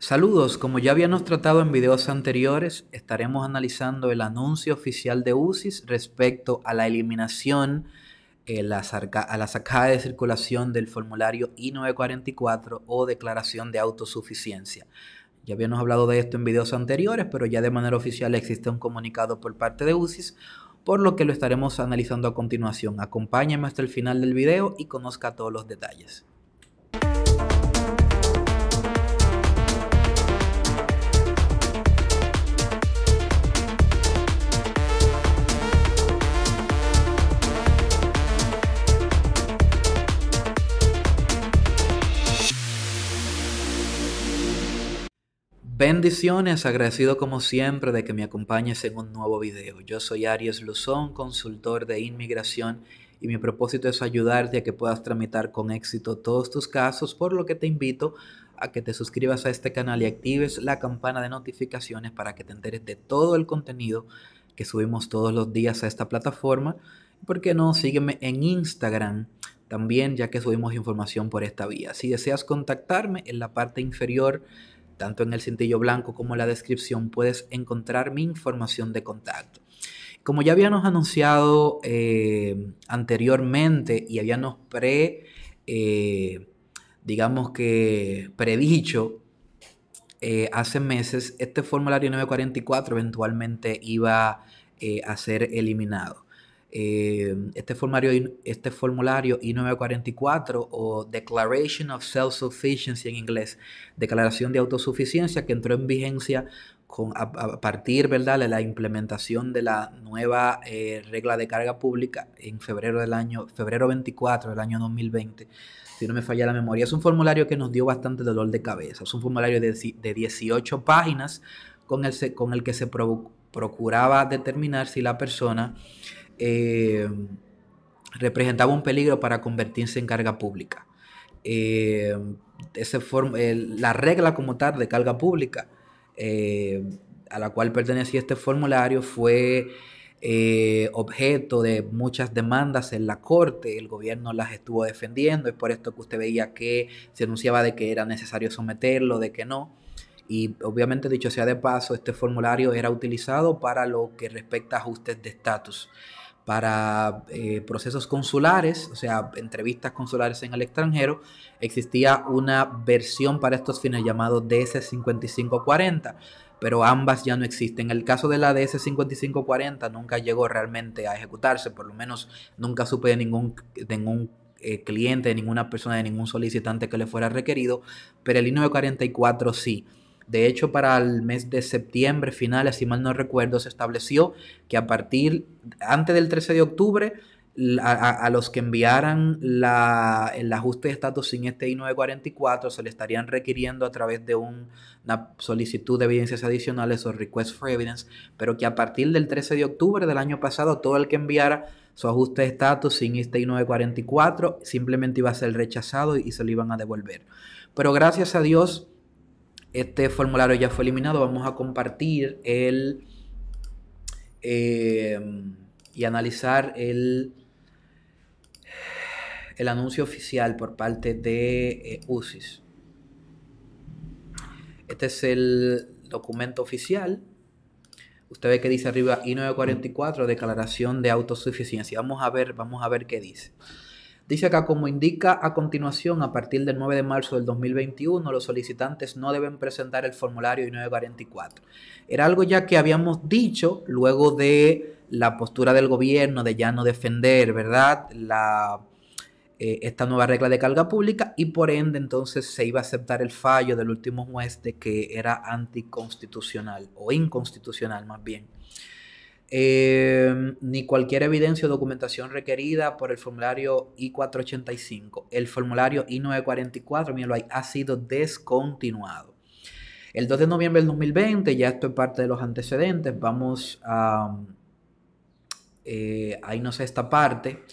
Saludos, como ya habíamos tratado en videos anteriores, estaremos analizando el anuncio oficial de UCIS respecto a la eliminación eh, a la sacada de circulación del formulario I-944 o declaración de autosuficiencia. Ya habíamos hablado de esto en videos anteriores, pero ya de manera oficial existe un comunicado por parte de UCIS, por lo que lo estaremos analizando a continuación. Acompáñame hasta el final del video y conozca todos los detalles. Bendiciones, agradecido como siempre de que me acompañes en un nuevo video. Yo soy Aries Luzón, consultor de inmigración y mi propósito es ayudarte a que puedas tramitar con éxito todos tus casos, por lo que te invito a que te suscribas a este canal y actives la campana de notificaciones para que te enteres de todo el contenido que subimos todos los días a esta plataforma. ¿Por qué no? Sígueme en Instagram también, ya que subimos información por esta vía. Si deseas contactarme en la parte inferior, tanto en el cintillo blanco como en la descripción puedes encontrar mi información de contacto. Como ya habíamos anunciado eh, anteriormente y habíamos pre, eh, digamos que predicho eh, hace meses, este formulario 944 eventualmente iba a ser eliminado. Eh, este, este, formulario, este formulario I-944 o Declaration of Self-Sufficiency en inglés, Declaración de Autosuficiencia, que entró en vigencia con, a, partir ¿verdad? de la implementación de la nueva eh, regla de carga pública en febrero del año, febrero 24 del año 2020, si no me falla la memoria. Es un formulario que nos dio bastante dolor de cabeza. Es un formulario de, 18 páginas con el, con el que se procuraba determinar si la persona eh, representaba un peligro para convertirse en carga pública. Eh, ese la regla como tal de carga pública eh, a la cual pertenecía este formulario fue objeto de muchas demandas en la corte, el gobierno las estuvo defendiendo, es por esto que usted veía que se anunciaba de que era necesario someterlo, de que no. Y obviamente, dicho sea de paso, este formulario era utilizado para lo que respecta a ajustes de estatus para eh, procesos consulares, o sea, entrevistas consulares en el extranjero, existía una versión para estos fines llamado DS5540, pero ambas ya no existen. En El caso de la DS5540 nunca llegó realmente a ejecutarse, por lo menos nunca supe de ningún, eh, cliente, de ninguna persona, de ningún solicitante que le fuera requerido, pero el I-944 sí. De hecho, para el mes de septiembre, final, si mal no recuerdo, se estableció que a partir, antes del 13 de octubre, a, los que enviaran la, el ajuste de estatus sin este I-944 se le estarían requiriendo a través de una solicitud de evidencias adicionales o request for evidence, pero que a partir del 13 de octubre del año pasado todo el que enviara su ajuste de estatus sin este I-944 simplemente iba a ser rechazado y, y se lo iban a devolver. Pero gracias a Dios este formulario ya fue eliminado. Vamos a compartir el eh, y analizar el, el anuncio oficial por parte de eh, UCIS. Este es el documento oficial. Usted ve que dice arriba I944, declaración de autosuficiencia. Vamos a ver, vamos a ver qué dice. Dice acá, como indica a continuación, a partir del 9 de marzo del 2021, los solicitantes no deben presentar el formulario I-944. Era algo ya que habíamos dicho luego de la postura del gobierno de ya no defender, ¿verdad? Eh, esta nueva regla de carga pública y por ende entonces se iba a aceptar el fallo del último juez de que era anticonstitucional o inconstitucional más bien. Em, ni cualquier evidencia o documentación requerida por el formulario I-485. El formulario I-944, lo hay ha sido descontinuado. El 2 de noviembre del 2020, ya esto es parte de los antecedentes, vamos a... irnos eh, ahí no sé esta parte.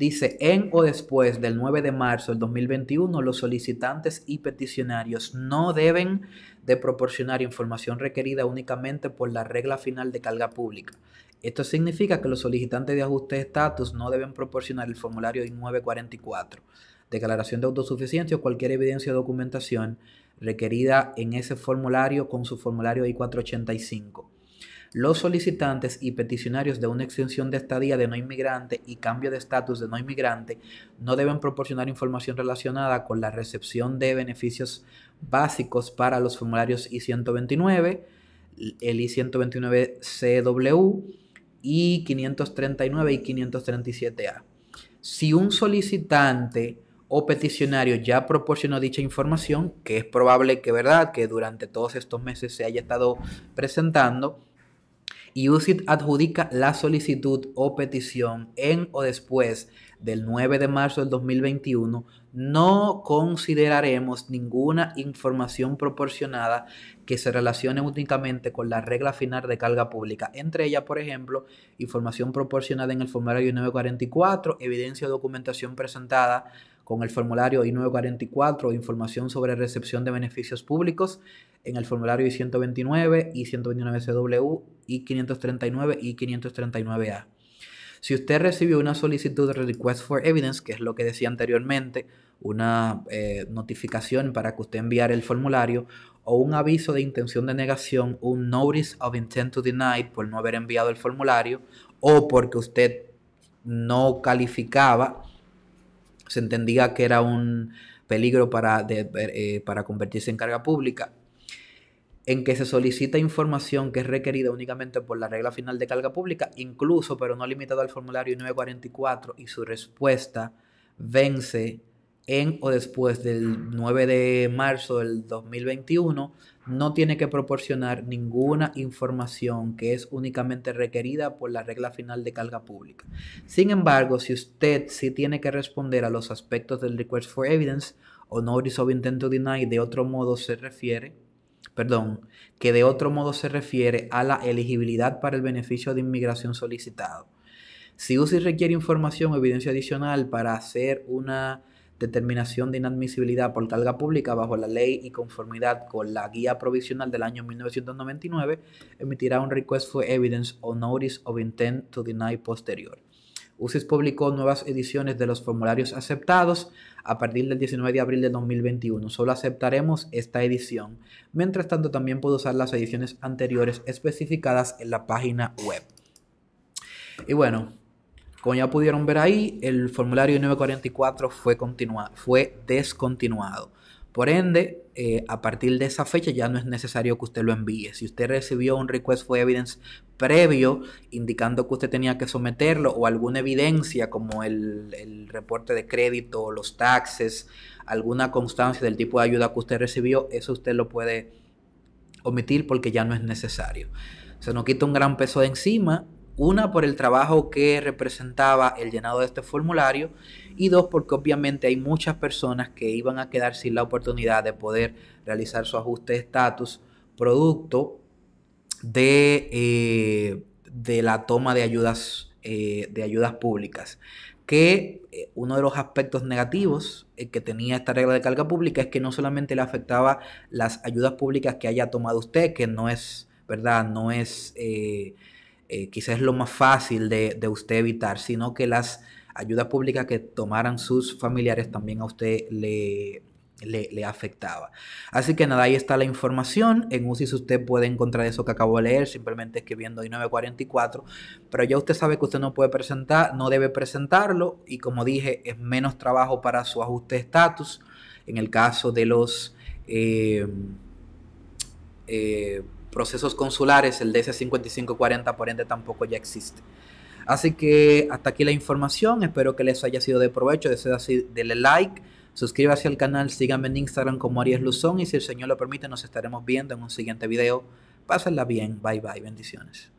Dice, en o después del 9 de marzo del 2021, los solicitantes y peticionarios no deben de proporcionar información requerida únicamente por la regla final de carga pública. Esto significa que los solicitantes de ajuste de estatus no deben proporcionar el formulario I-944, declaración de autosuficiencia o cualquier evidencia o documentación requerida en ese formulario con su formulario I-485 los solicitantes y peticionarios de una extensión de estadía de no inmigrante y cambio de estatus de no inmigrante no deben proporcionar información relacionada con la recepción de beneficios básicos para los formularios I-129, el I-129-CW y 539 y 537A. Si un solicitante o peticionario ya proporcionó dicha información, que es probable que, ¿verdad?, que durante todos estos meses se haya estado presentando, y UCIT adjudica la solicitud o petición en o después del 9 de marzo del 2021, no consideraremos ninguna información proporcionada que se relacione únicamente con la regla final de carga pública. Entre ellas, por ejemplo, información proporcionada en el formulario 944, evidencia o documentación presentada con el formulario I-944, información sobre recepción de beneficios públicos, en el formulario I-129, I-129CW, I-539 y I-539A. Si usted recibió una solicitud de Request for Evidence, que es lo que decía anteriormente, una eh, notificación para que usted enviara el formulario o un aviso de intención de negación, un Notice of Intent to Deny por no haber enviado el formulario o porque usted no calificaba se entendía que era un peligro para, eh, para convertirse en carga pública, en que se solicita información que es requerida únicamente por la regla final de carga pública, incluso pero no limitado al formulario 944 y su respuesta vence en o después del 9 de marzo del 2021 no tiene que proporcionar ninguna información que es únicamente requerida por la regla final de carga pública. Sin embargo, si usted sí tiene que responder a los aspectos del Request for Evidence o Notice of Intent to Deny, de otro modo se refiere, perdón, que de otro modo se refiere a la elegibilidad para el beneficio de inmigración solicitado. Si UCI requiere información o evidencia adicional para hacer una determinación de inadmisibilidad por carga pública bajo la ley y conformidad con la guía provisional del año 1999, emitirá un request for evidence o notice of intent to deny posterior. UCIS publicó nuevas ediciones de los formularios aceptados a partir del 19 de abril de 2021. Solo aceptaremos esta edición. Mientras tanto, también puedo usar las ediciones anteriores especificadas en la página web. Y bueno, como ya pudieron ver ahí, el formulario 944 fue, continuado, fue descontinuado. Por ende, eh, a partir de esa fecha ya no es necesario que usted lo envíe. Si usted recibió un request for evidence previo indicando que usted tenía que someterlo o alguna evidencia como el, el reporte de crédito, los taxes, alguna constancia del tipo de ayuda que usted recibió, eso usted lo puede omitir porque ya no es necesario. Se nos quita un gran peso de encima una por el trabajo que representaba el llenado de este formulario y dos porque obviamente hay muchas personas que iban a quedar sin la oportunidad de poder realizar su ajuste de estatus producto de, eh, de la toma de ayudas, eh, de ayudas públicas que eh, uno de los aspectos negativos que tenía esta regla de carga pública es que no solamente le afectaba las ayudas públicas que haya tomado usted, que no es, ¿verdad? No es eh, quizás es lo más fácil de, usted evitar, sino que las ayudas públicas que tomaran sus familiares también a usted le, le, afectaba. Así que nada, ahí está la información. En UCIS usted puede encontrar eso que acabo de leer, simplemente escribiendo I-944. Pero ya usted sabe que usted no puede presentar, no debe presentarlo. Y como dije, es menos trabajo para su ajuste de estatus. En el caso de los. Eh, eh, procesos consulares, el DS5540 por tampoco ya existe. Así que hasta aquí la información, espero que les haya sido de provecho, de así, denle like, suscríbase al canal, síganme en Instagram como Aries Luzón y si el Señor lo permite nos estaremos viendo en un siguiente video. Pásenla bien, bye bye, bendiciones.